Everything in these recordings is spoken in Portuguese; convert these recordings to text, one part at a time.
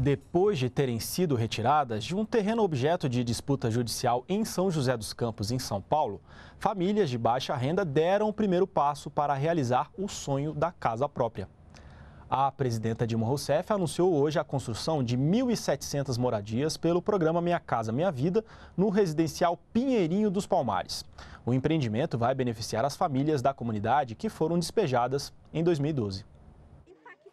depois de terem sido retiradas de um terreno objeto de disputa judicial em São José dos Campos, em São Paulo, famílias de baixa renda deram o primeiro passo para realizar o sonho da casa própria. A presidenta Dilma Rousseff anunciou hoje a construção de 1.700 moradias pelo programa Minha Casa Minha Vida no residencial Pinheirinho dos Palmares. O empreendimento vai beneficiar as famílias da comunidade que foram despejadas em 2012.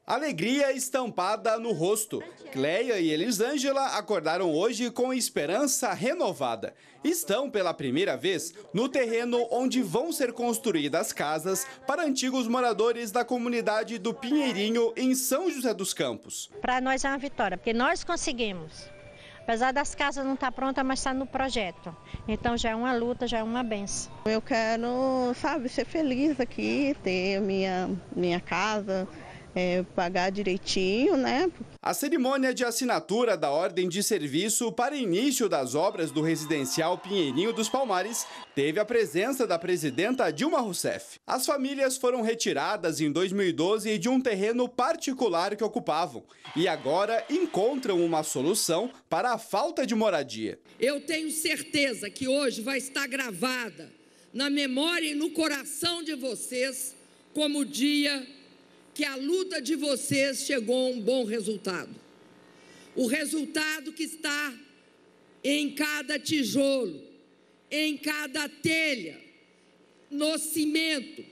Alegria estampada no rosto. Cleia e Elisângela acordaram hoje com esperança renovada. Estão pela primeira vez no terreno onde vão ser construídas casas para antigos moradores da comunidade do Pinheirinho, em São José dos Campos. Para nós é uma vitória, porque nós conseguimos. Apesar das casas não estar tá prontas, pronta, mas está no projeto. Então já é uma luta, já é uma benção. Eu quero, sabe, ser feliz aqui, ter minha, minha casa, é, pagar direitinho, né? A cerimônia de assinatura da ordem de serviço para início das obras do residencial Pinheirinho dos Palmares teve a presença da presidenta Dilma Rousseff. As famílias foram retiradas em 2012 de um terreno particular que ocupavam e agora encontram uma solução para a falta de moradia. Eu tenho certeza que hoje vai estar gravada na memória e no coração de vocês como dia que a luta de vocês chegou a um bom resultado. O resultado que está em cada tijolo, em cada telha, no cimento,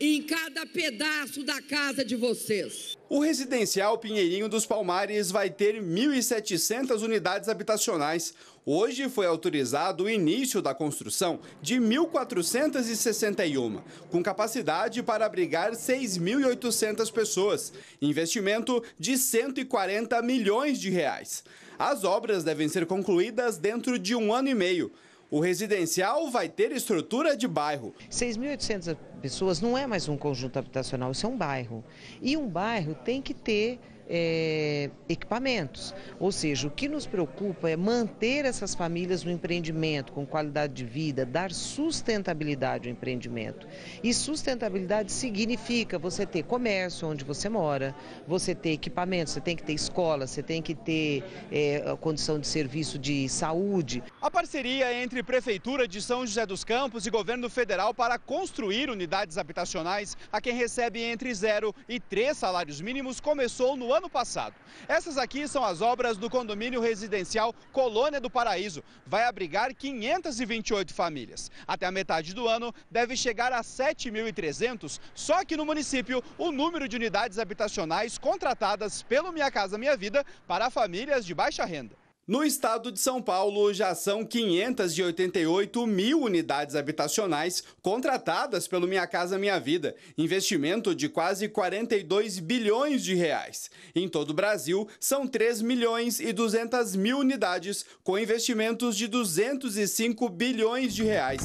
em cada pedaço da casa de vocês. O residencial Pinheirinho dos Palmares vai ter 1.700 unidades habitacionais. Hoje foi autorizado o início da construção de 1.461, com capacidade para abrigar 6.800 pessoas. Investimento de 140 milhões de reais. As obras devem ser concluídas dentro de um ano e meio. O residencial vai ter estrutura de bairro. 6.800 pessoas não é mais um conjunto habitacional, isso é um bairro. E um bairro tem que ter é, equipamentos. Ou seja, o que nos preocupa é manter essas famílias no empreendimento, com qualidade de vida, dar sustentabilidade ao empreendimento. E sustentabilidade significa você ter comércio onde você mora, você ter equipamentos, você tem que ter escola, você tem que ter é, condição de serviço de saúde. A parceria entre Prefeitura de São José dos Campos e Governo Federal para construir unidades unidades habitacionais a quem recebe entre zero e três salários mínimos começou no ano passado. Essas aqui são as obras do condomínio residencial Colônia do Paraíso. Vai abrigar 528 famílias. Até a metade do ano, deve chegar a 7.300. Só que no município, o número de unidades habitacionais contratadas pelo Minha Casa Minha Vida para famílias de baixa renda. No estado de São Paulo, já são 588 mil unidades habitacionais contratadas pelo Minha Casa Minha Vida, investimento de quase 42 bilhões de reais. Em todo o Brasil, são 3 milhões e 200 mil unidades, com investimentos de 205 bilhões de reais.